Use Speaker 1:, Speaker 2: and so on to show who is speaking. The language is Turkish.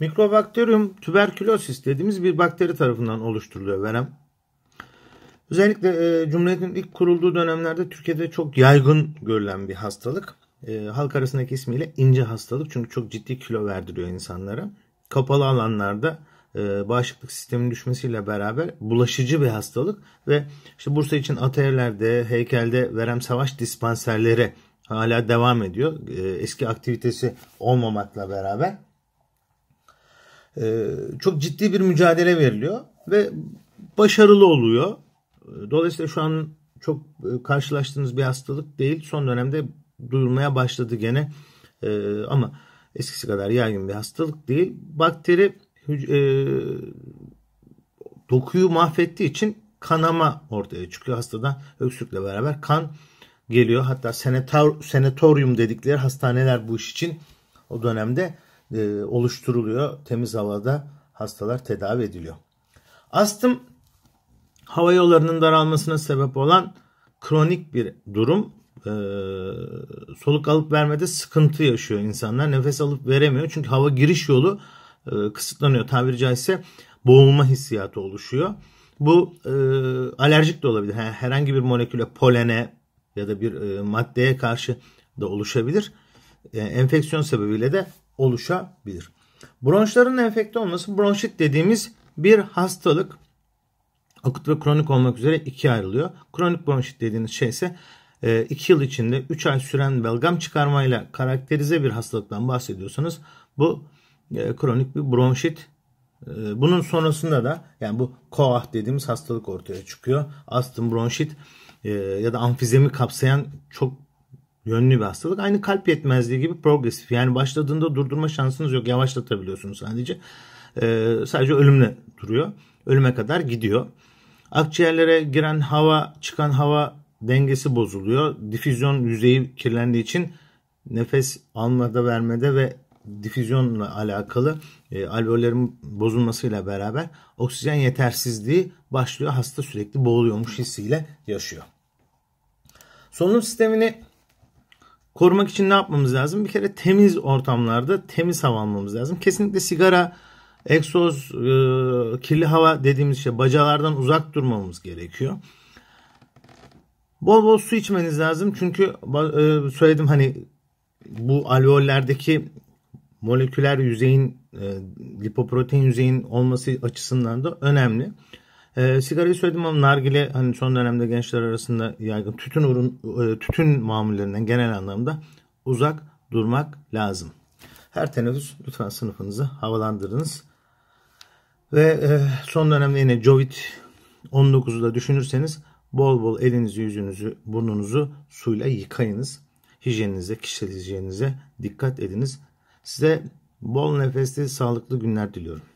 Speaker 1: Mikrobakterium tuberculosis dediğimiz bir bakteri tarafından oluşturuluyor verem. Özellikle e, Cumhuriyet'in ilk kurulduğu dönemlerde Türkiye'de çok yaygın görülen bir hastalık. E, halk arasındaki ismiyle ince hastalık çünkü çok ciddi kilo verdiriyor insanlara. Kapalı alanlarda e, bağışıklık sisteminin düşmesiyle beraber bulaşıcı bir hastalık ve işte Bursa için atayerlerde, heykelde verem savaş dispanserleri hala devam ediyor. E, eski aktivitesi olmamakla beraber. Ee, çok ciddi bir mücadele veriliyor ve başarılı oluyor. Dolayısıyla şu an çok e, karşılaştığınız bir hastalık değil. Son dönemde duyulmaya başladı gene ee, ama eskisi kadar yaygın bir hastalık değil. Bakteri e, dokuyu mahvettiği için kanama ortaya çıkıyor. Hastadan öksürükle beraber kan geliyor. Hatta senator, senatoryum dedikleri hastaneler bu iş için o dönemde e, oluşturuluyor. Temiz havada hastalar tedavi ediliyor. Astım hava yollarının daralmasına sebep olan kronik bir durum. E, soluk alıp vermede sıkıntı yaşıyor insanlar. Nefes alıp veremiyor. Çünkü hava giriş yolu e, kısıtlanıyor. Tabiri caizse boğulma hissiyatı oluşuyor. Bu alerjik de olabilir. herhangi bir moleküle polene ya da bir maddeye karşı da oluşabilir. enfeksiyon sebebiyle de oluşabilir. Bronşların enfekte olması bronşit dediğimiz bir hastalık. Akut ve kronik olmak üzere ikiye ayrılıyor. Kronik bronşit dediğiniz şey ise 2 e, yıl içinde 3 ay süren belgam çıkarmayla karakterize bir hastalıktan bahsediyorsanız bu e, kronik bir bronşit. E, bunun sonrasında da yani bu koah dediğimiz hastalık ortaya çıkıyor. Astım, bronşit ya da amfizemi kapsayan çok yönlü bir hastalık. Aynı kalp yetmezliği gibi progresif. Yani başladığında durdurma şansınız yok. Yavaşlatabiliyorsunuz sadece. Ee, sadece ölümle duruyor. Ölüme kadar gidiyor. Akciğerlere giren hava, çıkan hava dengesi bozuluyor. Difüzyon yüzeyi kirlendiği için nefes almada, vermede ve difüzyonla alakalı e, alveollerin bozulmasıyla beraber oksijen yetersizliği başlıyor. Hasta sürekli boğuluyormuş hissiyle yaşıyor. Solunum sistemini korumak için ne yapmamız lazım? Bir kere temiz ortamlarda temiz hava almamız lazım. Kesinlikle sigara, egzoz, e, kirli hava dediğimiz şey bacalardan uzak durmamız gerekiyor. Bol bol su içmeniz lazım. Çünkü e, söyledim hani bu alveollerdeki moleküler yüzeyin e, lipoprotein yüzeyin olması açısından da önemli. E, sigarayı söyledim ama nargile hani son dönemde gençler arasında yaygın tütün ürün e, tütün mamullerinden genel anlamda uzak durmak lazım. Her teneffüs lütfen sınıfınızı havalandırınız. Ve e, son dönemde yine Covid 19'u da düşünürseniz bol bol elinizi, yüzünüzü, burnunuzu suyla yıkayınız. Hijyeninize, kişisel hijyeninize dikkat ediniz. Size bol nefesli, sağlıklı günler diliyorum.